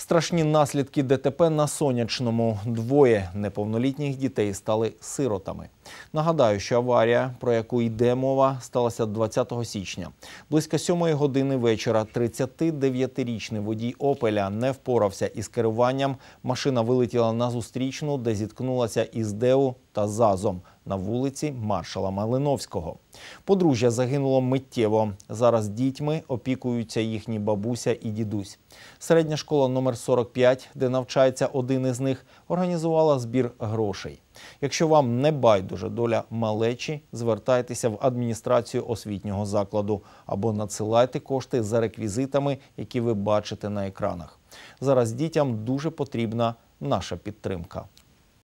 Страшні наслідки ДТП на сонячному. Двоє неповнолітніх дітей стали сиротами. Нагадаю, що аварія, про яку йде мова, сталася 20 січня. Близько 7 години вечора 39-річний водій Опеля не впорався із керуванням. Машина вилетіла на зустрічну, де зіткнулася із Деву та зазом. На вулиці маршала Малиновського подружжя загинуло миттєво. Зараз дітьми опікуються їхні бабуся і дідусь. Середня школа номер 45 де навчається один із них, організувала збір грошей. Якщо вам не байдуже доля малечі, звертайтеся в адміністрацію освітнього закладу або надсилайте кошти за реквізитами, які ви бачите на екранах. Зараз дітям дуже потрібна наша підтримка.